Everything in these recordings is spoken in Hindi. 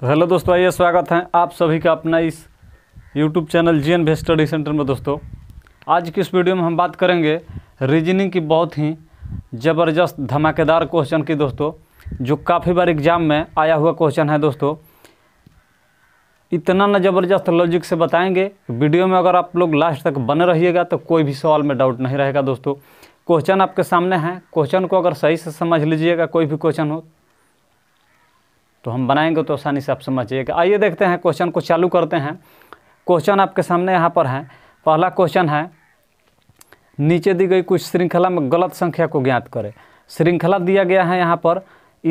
तो हेलो दोस्तों आइए स्वागत है आप सभी का अपना इस यूट्यूब चैनल जी एन भे स्टडी सेंटर में दोस्तों आज की इस वीडियो में हम बात करेंगे रीजनिंग की बहुत ही ज़बरदस्त धमाकेदार क्वेश्चन की दोस्तों जो काफ़ी बार एग्ज़ाम में आया हुआ क्वेश्चन है दोस्तों इतना ना ज़बरदस्त लॉजिक से बताएंगे वीडियो में अगर आप लोग लास्ट तक बने रहिएगा तो कोई भी सवाल में डाउट नहीं रहेगा दोस्तों क्वेश्चन आपके सामने हैं क्वेश्चन को अगर सही से समझ लीजिएगा कोई भी क्वेश्चन हो तो हम बनाएंगे तो आसानी से आप समझिएगा आइए देखते हैं क्वेश्चन को चालू करते हैं क्वेश्चन आपके सामने यहाँ पर है पहला क्वेश्चन है नीचे दी गई कुछ श्रृंखला में गलत संख्या को ज्ञात करें श्रृंखला दिया गया है यहाँ पर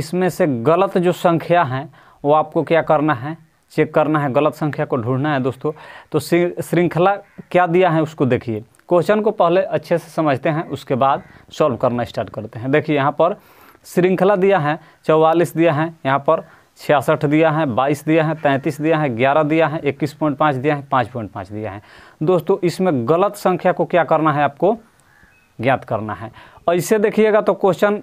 इसमें से गलत जो संख्या है वो आपको क्या करना है चेक करना है गलत संख्या को ढूंढना है दोस्तों तो श्रृंखला क्या दिया है उसको देखिए क्वेश्चन को पहले अच्छे से समझते हैं उसके बाद सॉल्व करना स्टार्ट करते हैं देखिए यहाँ पर श्रृंखला दिया है चौवालीस दिया है यहाँ पर छियासठ दिया है बाईस दिया है तैंतीस दिया है ग्यारह दिया है इक्कीस पॉइंट पाँच दिया है पाँच पॉइंट पाँच दिया है दोस्तों इसमें गलत संख्या को क्या करना है आपको ज्ञात करना है और देखिएगा तो क्वेश्चन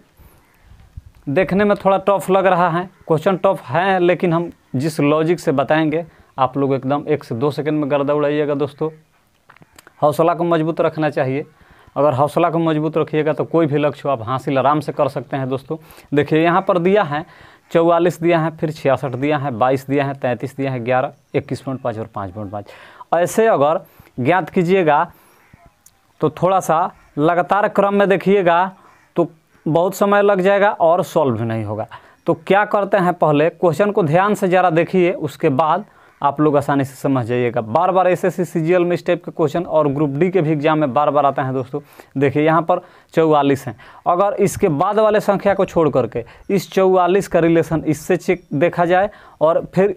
देखने में थोड़ा टफ लग रहा है क्वेश्चन टफ है लेकिन हम जिस लॉजिक से बताएंगे आप लोग एकदम एक से दो सेकेंड में गर्दा उड़ाइएगा दोस्तों हौसला को मजबूत रखना चाहिए अगर हौसला को मजबूत रखिएगा तो कोई भी लक्ष्य आप हासिल आराम से कर सकते हैं दोस्तों देखिए यहाँ पर दिया है चौवालीस दिया है फिर छियासठ दिया है बाईस दिया है तैंतीस दिया है ग्यारह इक्कीस पॉइंट पाँच और पाँच पॉइंट पाँच ऐसे अगर ज्ञात कीजिएगा तो थोड़ा सा लगातार क्रम में देखिएगा तो बहुत समय लग जाएगा और सॉल्व नहीं होगा तो क्या करते हैं पहले क्वेश्चन को ध्यान से ज़रा देखिए उसके बाद आप लोग आसानी से समझ जाइएगा बार बार एस एस में इस टाइप के क्वेश्चन और ग्रुप डी के भी एग्जाम में बार बार आते हैं दोस्तों देखिए यहाँ पर चौवालीस हैं अगर इसके बाद वाले संख्या को छोड़ करके इस चौवालीस का रिलेशन इससे चेक देखा जाए और फिर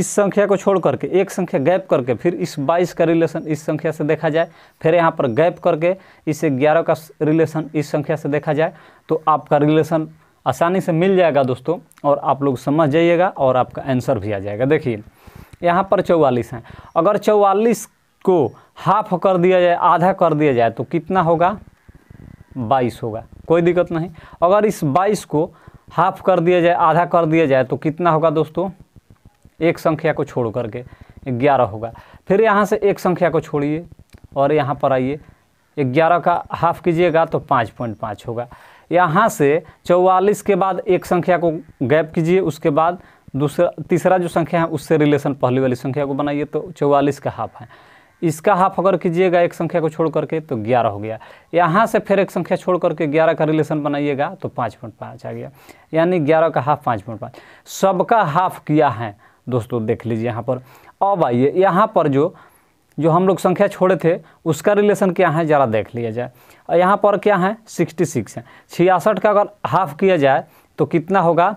इस संख्या को छोड़ करके एक संख्या गैप करके फिर इस बाईस का रिलेशन इस संख्या से देखा जाए फिर यहाँ पर गैप करके इस ग्यारह का रिलेशन इस संख्या से देखा जाए तो आपका रिलेशन आसानी से मिल जाएगा दोस्तों और आप लोग समझ जाइएगा और आपका आंसर भी आ जाएगा देखिए यहाँ पर चौवालीस हैं अगर चौवालीस को हाफ कर दिया जाए आधा कर दिया जाए तो कितना होगा बाईस होगा कोई दिक्कत नहीं अगर इस बाईस को हाफ कर दिया जाए आधा कर दिया जाए तो कितना होगा दोस्तों एक संख्या को छोड़ करके ग्यारह होगा फिर यहाँ से एक संख्या को छोड़िए और यहाँ पर आइए ग्यारह का हाफ कीजिएगा तो पाँच पॉइंट पाँच होगा यहाँ से चौवालीस के बाद एक संख्या को गैप कीजिए उसके बाद दूसरा तीसरा जो संख्या है उससे रिलेशन पहली वाली संख्या को बनाइए तो चौवालीस का हाफ है इसका हाफ अगर कीजिएगा एक संख्या को छोड़ करके तो ग्यारह हो गया यहाँ से फिर एक संख्या छोड़ करके ग्यारह का रिलेशन बनाइएगा तो पाँच पॉइंट पाँच आ गया यानी ग्यारह का हाफ पाँच पॉइंट पाँच सबका हाफ किया है दोस्तों देख लीजिए यहाँ पर अब आइए यहाँ पर जो जो हम लोग संख्या छोड़े थे उसका रिलेशन क्या है ज़रा देख लिया जाए और यहाँ पर क्या है सिक्सटी सिक्स है छियासठ का अगर हाफ किया जाए तो कितना होगा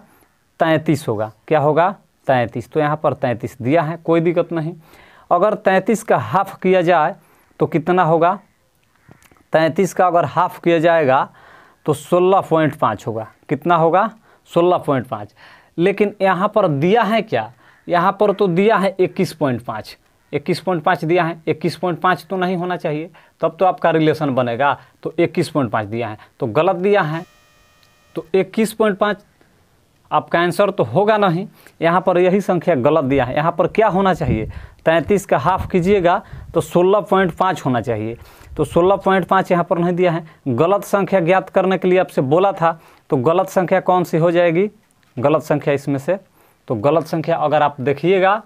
तैंतीस होगा क्या होगा तैंतीस तो यहाँ पर तैंतीस दिया है कोई दिक्कत नहीं अगर तैंतीस का हाफ किया जाए तो कितना होगा तैंतीस का अगर हाफ किया जाएगा तो सोलह पॉइंट पाँच होगा कितना होगा सोलह पॉइंट पाँच लेकिन यहाँ पर दिया है क्या यहाँ पर तो दिया है इक्कीस पॉइंट पाँच इक्कीस पॉइंट पाँच दिया है इक्कीस पॉइंट पाँच तो नहीं होना चाहिए तब तो आपका रिलेशन बनेगा तो इक्कीस पॉइंट पाँच दिया है तो गलत दिया है तो इक्कीस पॉइंट पाँच आपका आंसर तो होगा नहीं यहाँ पर यही संख्या गलत दिया है यहाँ पर क्या होना चाहिए तैंतीस का हाफ कीजिएगा तो सोलह पॉइंट पाँच होना चाहिए तो सोलह पॉइंट पाँच यहाँ पर नहीं दिया है गलत संख्या ज्ञात करने के लिए आपसे बोला था तो गलत संख्या कौन सी हो जाएगी गलत संख्या इसमें से तो गलत संख्या अगर आप देखिएगा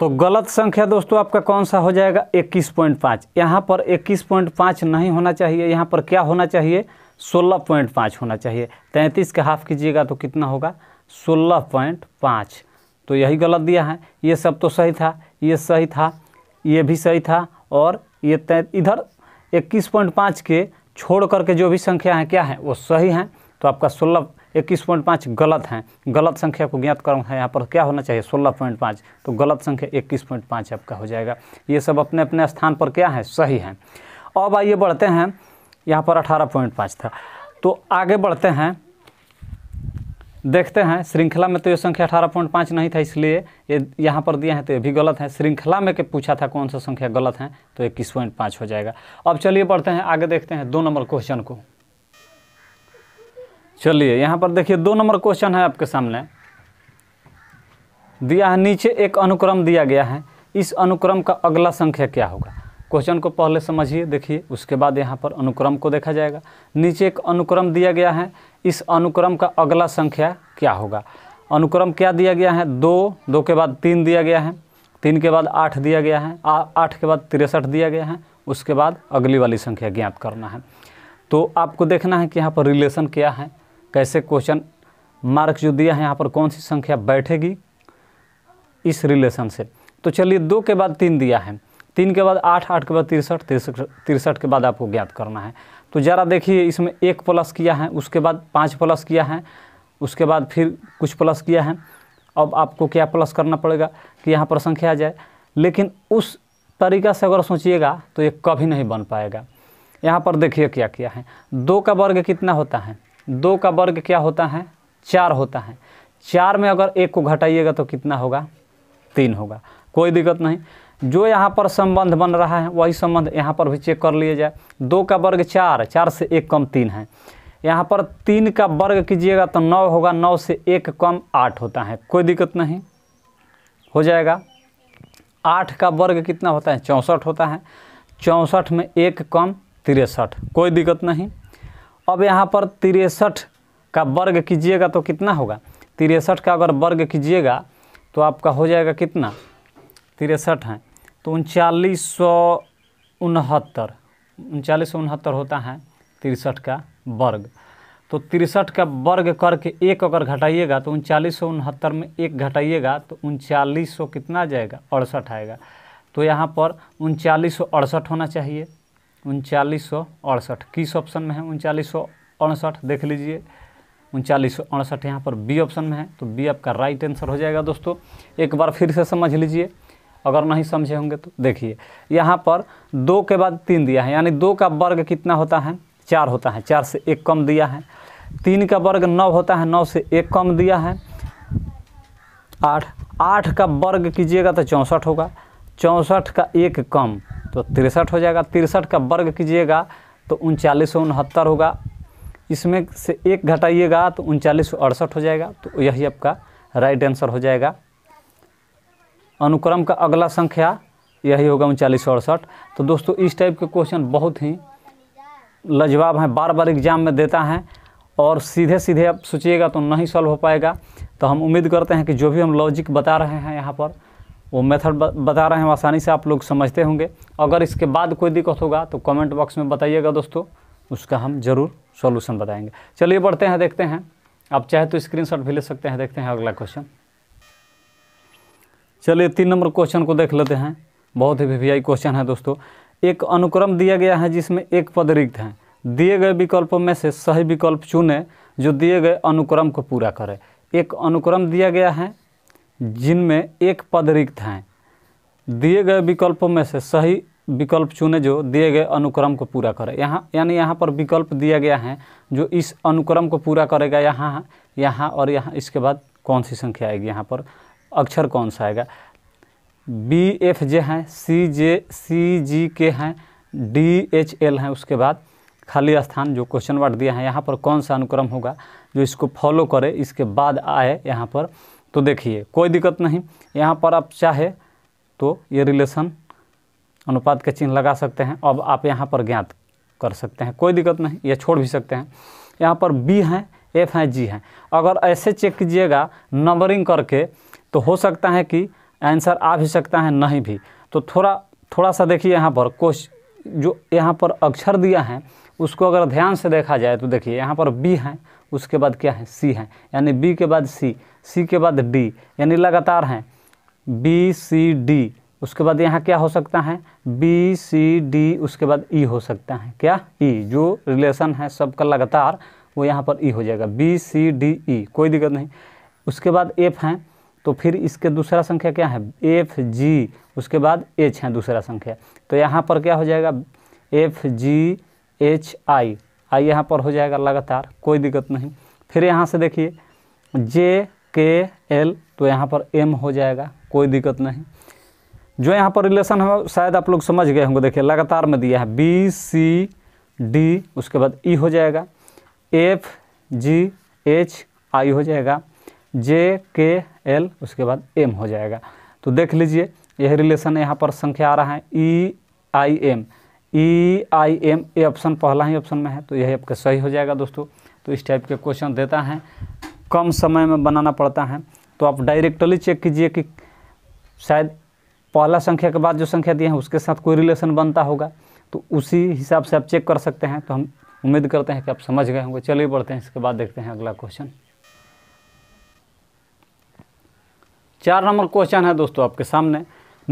तो गलत संख्या दोस्तों आपका कौन सा हो जाएगा इक्कीस पॉइंट पाँच यहाँ पर इक्कीस पॉइंट पाँच नहीं होना चाहिए यहाँ पर क्या होना चाहिए सोलह पॉइंट पाँच होना चाहिए तैंतीस का हाफ कीजिएगा तो कितना होगा सोलह पॉइंट पाँच तो यही गलत दिया है ये सब तो सही था ये सही था ये भी सही था और ये इधर इक्कीस पॉइंट पाँच के छोड़ करके जो भी संख्या हैं क्या हैं वो सही हैं तो आपका सोलह इक्कीस पॉइंट पाँच गलत हैं गलत संख्या को ज्ञात करूँ है यहाँ पर क्या होना चाहिए सोलह पॉइंट पाँच तो गलत संख्या इक्कीस पॉइंट पाँच आपका हो जाएगा ये सब अपने अपने स्थान पर क्या है सही हैं अब आइए बढ़ते हैं यहाँ पर अठारह पॉइंट पाँच था तो आगे बढ़ते हैं देखते हैं श्रृंखला में तो ये संख्या अठारह पॉइंट पाँच नहीं था इसलिए ये यहाँ पर दिया है तो ये भी गलत है श्रृंखला में के पूछा था कौन सा संख्या गलत है तो इक्कीस पॉइंट पाँच हो जाएगा अब चलिए बढ़ते हैं आगे देखते हैं दो नंबर क्वेश्चन को चलिए यहाँ पर देखिए दो नंबर क्वेश्चन है आपके सामने दिया है नीचे एक अनुक्रम दिया गया है इस अनुक्रम का अगला संख्या क्या होगा क्वेश्चन को पहले समझिए देखिए उसके बाद यहाँ पर अनुक्रम को देखा जाएगा नीचे एक अनुक्रम दिया गया है इस अनुक्रम का अगला संख्या क्या होगा अनुक्रम क्या दिया गया है दो दो के बाद तीन दिया गया है तीन के बाद आठ दिया गया है आठ के बाद तिरसठ दिया गया है उसके बाद अगली वाली संख्या ज्ञात करना है तो आपको देखना है कि यहाँ पर रिलेशन क्या है कैसे क्वेश्चन मार्क जो दिया है यहाँ पर कौन सी संख्या बैठेगी इस रिलेशन से तो चलिए दो के बाद तीन दिया है तीन के बाद आठ आठ के बाद तिरसठ तिरसठ तिरसठ के बाद आपको ज्ञात करना है तो ज़रा देखिए इसमें एक प्लस किया है उसके बाद पाँच प्लस किया है उसके बाद फिर कुछ प्लस किया है अब आपको क्या प्लस करना पड़ेगा कि यहाँ पर संख्या आ जाए लेकिन उस तरीका से अगर सोचिएगा तो ये कभी नहीं बन पाएगा यहाँ पर देखिए क्या किया है दो का वर्ग कितना होता है दो का वर्ग क्या होता है चार होता है चार में अगर एक को घटाइएगा तो कितना होगा तीन होगा कोई दिक्कत नहीं जो यहाँ पर संबंध बन रहा है वही संबंध यहाँ पर भी चेक कर लिया जाए दो का वर्ग चार चार से एक कम तीन है यहाँ पर तीन का वर्ग कीजिएगा तो नौ होगा नौ से एक कम आठ होता है कोई दिक्कत नहीं हो जाएगा आठ का वर्ग कितना होता है चौंसठ होता है चौंसठ में एक कम तिरसठ कोई दिक्कत नहीं अब यहाँ पर तिरसठ का वर्ग कीजिएगा तो कितना होगा तिरसठ का अगर वर्ग कीजिएगा तो आपका हो जाएगा कितना तिरसठ है तो उनचालीस सौ उनहत्तर उनचालीस सौ उनहत्तर होता है तिरसठ का वर्ग तो तिरसठ का वर्ग करके एक अगर घटाइएगा तो उनचालीस सौ उनहत्तर में एक घटाइएगा तो उनचालीस सौ कितना जाएगा अड़सठ आएगा तो यहाँ पर उनचालीस सौ अड़सठ होना चाहिए उनचालीस सौ अड़सठ किस ऑप्शन में है उनचालीस सौ अड़सठ देख लीजिए उनचालीस सौ अड़सठ यहाँ पर बी ऑप्शन में है तो बी आपका राइट आंसर हो जाएगा दोस्तों एक बार फिर से समझ लीजिए अगर नहीं समझे होंगे तो देखिए यहाँ पर दो के बाद तीन दिया है यानी दो का वर्ग कितना होता है चार होता है चार से एक कम दिया है तीन का वर्ग नौ होता है नौ से एक कम दिया है आठ आठ का वर्ग कीजिएगा तो चौंसठ होगा चौंसठ का एक कम तो तिरसठ हो जाएगा तिरसठ का वर्ग कीजिएगा तो उनचालीस सौ उनहत्तर होगा इसमें से एक घटाइएगा तो उनचालीस सौ अड़सठ हो जाएगा तो यही आपका राइट आंसर हो जाएगा अनुक्रम का अगला संख्या यही होगा उनचालीस अड़सठ तो दोस्तों इस टाइप के क्वेश्चन बहुत ही लजवाब हैं बार बार एग्जाम में देता है और सीधे सीधे आप सोचिएगा तो नहीं सॉल्व हो पाएगा तो हम उम्मीद करते हैं कि जो भी हम लॉजिक बता रहे हैं यहाँ पर वो मेथड बता रहे हैं आसानी से आप लोग समझते होंगे अगर इसके बाद कोई दिक्कत होगा तो कमेंट बॉक्स में बताइएगा दोस्तों उसका हम ज़रूर सॉल्यूशन बताएंगे चलिए बढ़ते हैं देखते हैं आप चाहे तो स्क्रीनशॉट भी ले सकते हैं देखते हैं अगला क्वेश्चन चलिए तीन नंबर क्वेश्चन को देख लेते हैं बहुत ही वी क्वेश्चन है दोस्तों एक अनुक्रम दिया गया है जिसमें एक पद रिक्त है दिए गए विकल्पों में से सही विकल्प चुने जो दिए गए अनुक्रम को पूरा करे एक अनुक्रम दिया गया है जिनमें एक पद रिक्त हैं दिए गए विकल्पों में से सही विकल्प चुने जो दिए गए अनुक्रम को पूरा करे यहाँ यानी यहाँ पर विकल्प दिया गया है जो इस अनुक्रम को पूरा करेगा यहाँ यहाँ और यहाँ इसके बाद कौन सी संख्या आएगी यहाँ पर अक्षर कौन सा आएगा बी एफ जे हैं सी जे सी जी के हैं डी एच एल हैं उसके बाद खाली स्थान जो क्वेश्चन वर्ड दिया है यहाँ पर कौन सा अनुक्रम होगा जो इसको फॉलो करे इसके बाद आए यहाँ पर तो देखिए कोई दिक्कत नहीं यहाँ पर आप चाहे तो ये रिलेशन अनुपात के चिन्ह लगा सकते हैं अब आप यहाँ पर ज्ञात कर सकते हैं कोई दिक्कत नहीं ये छोड़ भी सकते हैं यहाँ पर बी हैं एफ हैं जी हैं अगर ऐसे चेक कीजिएगा नंबरिंग करके तो हो सकता है कि आंसर आ भी सकता है नहीं भी तो थोड़ा थोड़ा सा देखिए यहाँ पर कोश जो यहाँ पर अक्षर दिया है उसको अगर ध्यान से देखा जाए तो देखिए यहाँ पर बी है उसके बाद क्या है सी है यानी बी के बाद सी सी के बाद डी यानी लगातार हैं बी सी डी उसके बाद यहाँ क्या हो सकता है बी सी डी उसके बाद ई e हो सकता है क्या ई e, जो रिलेशन है सबका लगातार वो यहाँ पर ई e हो जाएगा बी सी डी ई कोई दिक्कत नहीं उसके बाद एफ हैं तो फिर इसके दूसरा संख्या क्या है एफ जी उसके बाद एच है दूसरा संख्या तो यहाँ पर क्या हो जाएगा एफ जी एच आई आई यहाँ पर हो जाएगा लगातार कोई दिक्कत नहीं फिर यहाँ से देखिए जे के एल तो यहाँ पर एम हो जाएगा कोई दिक्कत नहीं जो यहाँ पर रिलेशन है शायद आप लोग समझ गए होंगे देखिए लगातार में दिया है बी सी डी उसके बाद ई e हो जाएगा एफ जी एच आई हो जाएगा जे के एल उसके बाद एम हो जाएगा तो देख लीजिए यही रिलेशन यहाँ पर संख्या आ रहा है E I M E I M A option पहला ही ऑप्शन में है तो यही आपका सही हो जाएगा दोस्तों तो इस टाइप के क्वेश्चन देता है कम समय में बनाना पड़ता है तो आप डायरेक्टली चेक कीजिए कि शायद पहला संख्या के बाद जो संख्या दी है उसके साथ कोई रिलेशन बनता होगा तो उसी हिसाब से आप चेक कर सकते हैं तो हम उम्मीद करते हैं कि आप समझ गए होंगे चलिए बढ़ते हैं इसके बाद देखते हैं अगला क्वेश्चन चार नंबर क्वेश्चन है दोस्तों आपके सामने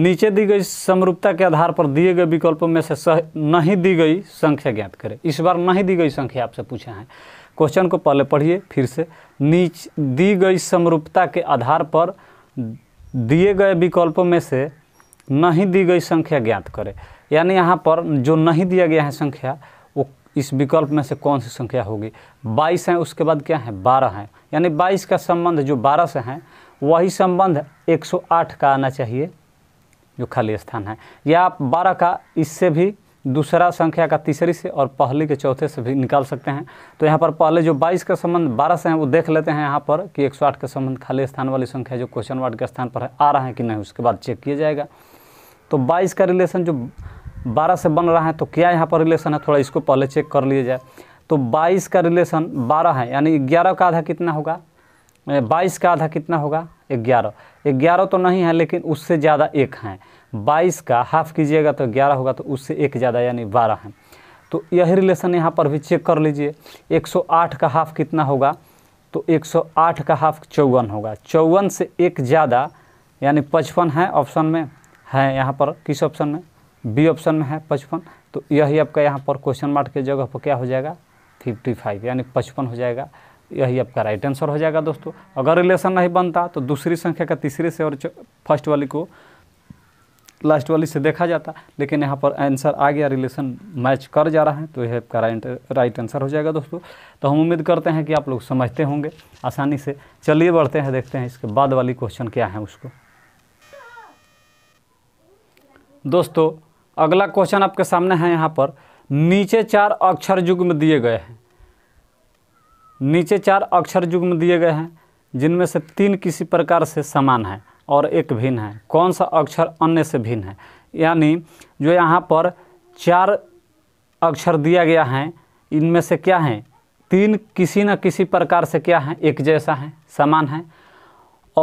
नीचे दी गई समरूपता के आधार पर दिए गए विकल्पों में से सह नहीं दी गई संख्या ज्ञात करें इस बार नहीं दी गई संख्या आपसे पूछे हैं क्वेश्चन को पहले पढ़िए फिर से नीच दी गई समरूपता के आधार पर दिए गए विकल्पों में से नहीं दी गई संख्या ज्ञात करें यानी यहाँ पर जो नहीं दिया गया है संख्या इस विकल्प में से कौन सी संख्या होगी बाईस हैं उसके बाद क्या है बारह हैं यानी बाईस का संबंध जो बारह से हैं वही संबंध आठ का आना चाहिए जो खाली स्थान है या आप बारह का इससे भी दूसरा संख्या का तीसरी से और पहले के चौथे से भी निकाल सकते हैं तो यहाँ पर पहले जो 22 का संबंध 12 से है वो देख लेते हैं यहाँ पर कि 108 का संबंध खाली स्थान वाली संख्या जो क्वेश्चन वार्ड के स्थान पर है आ रहा है कि नहीं उसके बाद चेक किया जाएगा तो 22 का रिलेशन जो बारह से बन रहा है तो क्या यहाँ पर रिलेशन है थोड़ा इसको पहले चेक कर लिया जाए तो बाईस का रिलेशन बारह है यानी ग्यारह का आधा कितना होगा बाईस का आधा कितना होगा ग्यारह ग्यारह तो नहीं है लेकिन उससे ज़्यादा एक हैं बाईस का हाफ़ कीजिएगा तो ग्यारह होगा तो उससे एक ज़्यादा यानी बारह हैं तो यही रिलेशन यहाँ पर भी चेक कर लीजिए 108 का हाफ़ कितना होगा तो 108 का हाफ़ चौवन होगा चौवन से एक ज़्यादा यानी पचपन है ऑप्शन में है यहाँ पर किस ऑप्शन में बी ऑप्शन में है पचपन तो यही आपका यहाँ पर क्वेश्चन मार्क के जगह पर क्या हो जाएगा फिफ्टी फाइव यानी पचपन हो जाएगा यही आपका राइट आंसर हो जाएगा दोस्तों अगर रिलेशन नहीं बनता तो दूसरी संख्या का तीसरे से और फर्स्ट वाली को लास्ट वाली से देखा जाता लेकिन यहाँ पर आंसर आ गया रिलेशन मैच कर जा रहा है तो यह आपका राइट राइट आंसर हो जाएगा दोस्तों तो हम उम्मीद करते हैं कि आप लोग समझते होंगे आसानी से चलिए बढ़ते हैं देखते हैं इसके बाद वाली क्वेश्चन क्या है उसको दोस्तों अगला क्वेश्चन आपके सामने है यहाँ पर नीचे चार अक्षर युग्म दिए गए हैं नीचे चार अक्षर युग्म दिए गए हैं जिनमें से तीन किसी प्रकार से समान है और एक भिन्न है कौन सा अक्षर अन्य से भिन्न है यानी जो यहाँ पर चार अक्षर दिया गया है इनमें से क्या है तीन किसी न किसी प्रकार से क्या है एक जैसा है समान है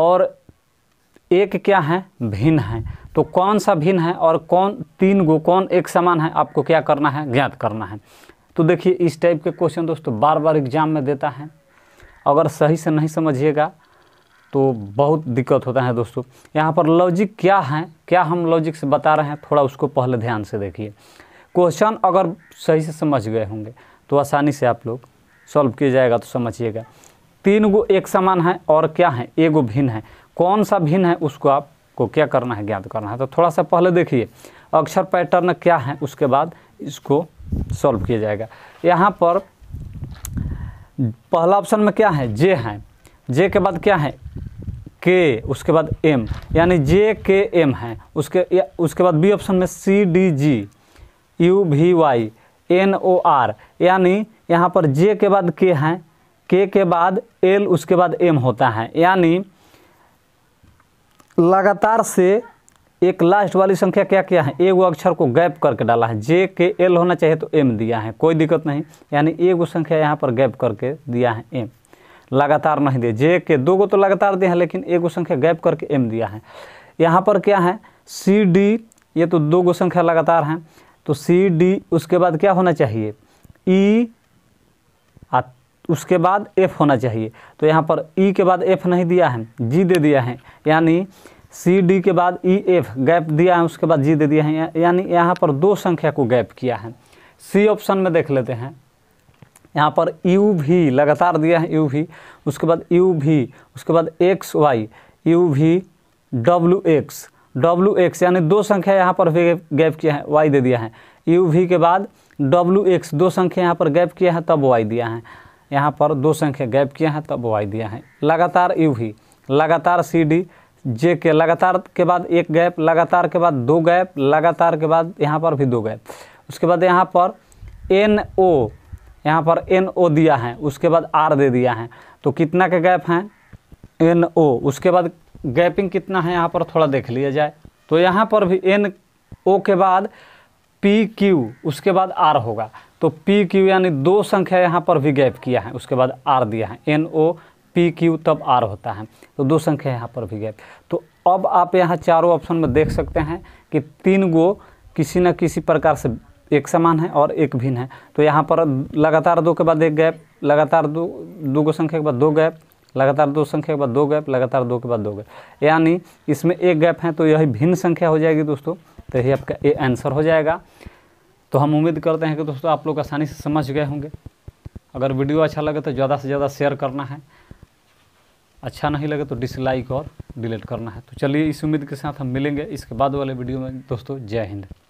और एक क्या है भिन्न है तो कौन सा भिन्न है और कौन तीन गो कौन एक समान है आपको क्या करना है ज्ञात करना है तो देखिए इस टाइप के क्वेश्चन दोस्तों बार बार एग्जाम में देता है अगर सही से नहीं समझिएगा तो बहुत दिक्कत होता है दोस्तों यहाँ पर लॉजिक क्या है क्या हम लॉजिक से बता रहे हैं थोड़ा उसको पहले ध्यान से देखिए क्वेश्चन अगर सही से समझ गए होंगे तो आसानी से आप लोग सॉल्व किया जाएगा तो समझिएगा तीन गो एक समान है और क्या है एगो भिन्न है कौन सा भिन्न है उसको आपको क्या करना है ज्ञात करना है तो थोड़ा सा पहले देखिए अक्षर पैटर्न क्या है उसके बाद इसको सॉल्व किया जाएगा यहाँ पर पहला ऑप्शन में क्या है जे है जे के बाद क्या है के उसके बाद एम यानी जे के एम है उसके या, उसके बाद बी ऑप्शन में C D G U V Y N O R यानी यहाँ पर जे के बाद के हैं के के बाद एल उसके बाद एम होता है यानी लगातार से एक लास्ट वाली संख्या क्या किया है एगो अक्षर को गैप करके डाला है जे के एल होना चाहिए तो एम दिया है कोई दिक्कत नहीं यानी एगो संख्या यहाँ पर गैप करके दिया है एम लगातार नहीं दिए जे के दो गो तो लगातार दिए हैं लेकिन एगो संख्या गैप करके एम दिया है यहाँ पर क्या है सी डी ये तो दो गो संख्या लगातार हैं तो सी डी उसके बाद क्या होना चाहिए ई e, आ उसके बाद एफ होना चाहिए तो यहाँ पर ई e के बाद एफ नहीं दिया है जी दे दिया है यानी सी डी के बाद ई एफ गैप दिया है उसके बाद जी दे दिया है यानी यहाँ पर दो संख्या को गैप किया है सी ऑप्शन में देख लेते हैं यहाँ पर यू भी लगातार दिया है यू भी उसके बाद यू भी उसके बाद एक्स वाई यू भी डब्ल्यू एक्स डब्ल्यू एक्स यानी दो संख्या यहाँ पर भी गैप किया है वाई दे दिया है यू भी के बाद डब्ल्यू एक्स दो संख्या यहाँ पर गैप किया है तब वाई दिया है यहाँ पर दो संख्या गैप किया है तब वाई दिया है लगातार यू ही लगातार सी डी जे के लगातार के बाद एक गैप लगातार के बाद दो गैप लगातार के बाद यहाँ पर भी दो गैप उसके बाद यहाँ पर एन ओ यहाँ पर एन ओ दिया है उसके बाद आर दे दिया है तो कितना के गैप हैं एन ओ उसके बाद गैपिंग कितना है यहाँ पर थोड़ा देख लिया जाए तो यहाँ पर भी एन ओ के बाद पी क्यू उसके बाद आर होगा तो पी क्यू यानी दो संख्या यहाँ पर भी गैप किया है उसके बाद आर दिया है एन ओ पी क्यू तब आर होता है तो दो संख्या यहाँ पर भी गैप तो अब आप यहाँ चारों ऑप्शन में देख सकते हैं कि तीन गो किसी न किसी प्रकार से एक समान है और एक भिन्न है तो यहाँ पर लगातार दो के बाद एक गैप लगातार दो दो गो संख्या के बाद दो गैप लगातार दो संख्या के बाद दो गैप लगातार दो के बाद दो गैप यानी इसमें एक गैप है तो यही भिन्न संख्या हो जाएगी दोस्तों तो यही आपका ए आंसर हो जाएगा तो हम उम्मीद करते हैं कि दोस्तों आप लोग आसानी से समझ गए होंगे अगर वीडियो अच्छा लगे तो ज़्यादा से ज़्यादा शेयर करना है अच्छा नहीं लगे तो डिसलाइक और डिलीट करना है तो चलिए इस उम्मीद के साथ हम मिलेंगे इसके बाद वाले वीडियो में दोस्तों जय हिंद